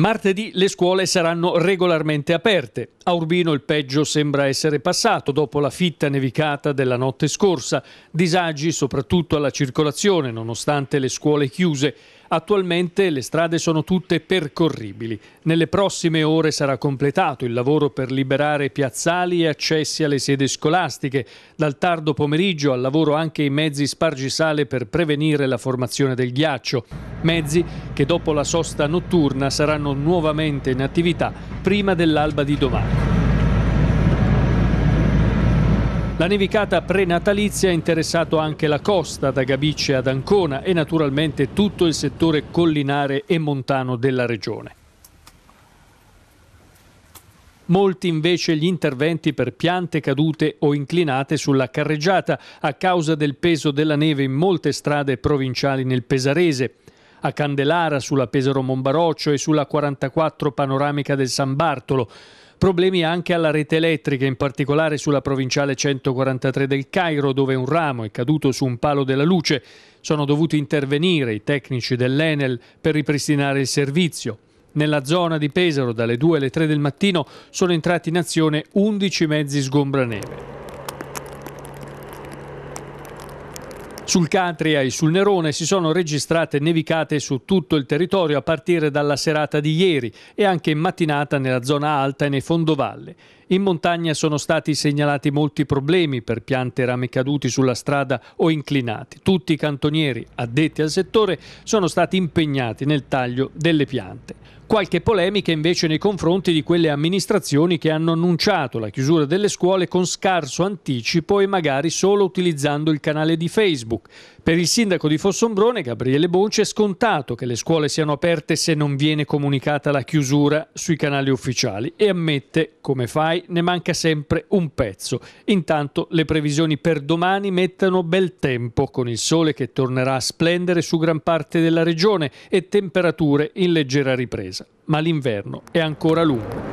Martedì le scuole saranno regolarmente aperte. A Urbino il peggio sembra essere passato dopo la fitta nevicata della notte scorsa. Disagi soprattutto alla circolazione, nonostante le scuole chiuse. Attualmente le strade sono tutte percorribili. Nelle prossime ore sarà completato il lavoro per liberare piazzali e accessi alle sede scolastiche. Dal tardo pomeriggio al lavoro anche i mezzi spargisale per prevenire la formazione del ghiaccio. Mezzi che dopo la sosta notturna saranno nuovamente in attività prima dell'alba di domani. La nevicata prenatalizia ha interessato anche la costa da Gabice ad Ancona e naturalmente tutto il settore collinare e montano della regione. Molti invece gli interventi per piante cadute o inclinate sulla carreggiata a causa del peso della neve in molte strade provinciali nel Pesarese a Candelara, sulla Pesaro Monbaroccio e sulla 44 panoramica del San Bartolo. Problemi anche alla rete elettrica, in particolare sulla provinciale 143 del Cairo, dove un ramo è caduto su un palo della luce. Sono dovuti intervenire i tecnici dell'Enel per ripristinare il servizio. Nella zona di Pesaro, dalle 2 alle 3 del mattino, sono entrati in azione 11 mezzi sgombraneve. Sul Cantria e sul Nerone si sono registrate nevicate su tutto il territorio a partire dalla serata di ieri e anche in mattinata nella zona alta e nei fondovalle. In montagna sono stati segnalati molti problemi per piante e rami caduti sulla strada o inclinati. Tutti i cantonieri addetti al settore sono stati impegnati nel taglio delle piante. Qualche polemica invece nei confronti di quelle amministrazioni che hanno annunciato la chiusura delle scuole con scarso anticipo e magari solo utilizzando il canale di Facebook. Per il sindaco di Fossombrone, Gabriele Bonci, è scontato che le scuole siano aperte se non viene comunicata la chiusura sui canali ufficiali e ammette, come fai, ne manca sempre un pezzo. Intanto le previsioni per domani mettono bel tempo, con il sole che tornerà a splendere su gran parte della regione e temperature in leggera ripresa. Ma l'inverno è ancora lungo.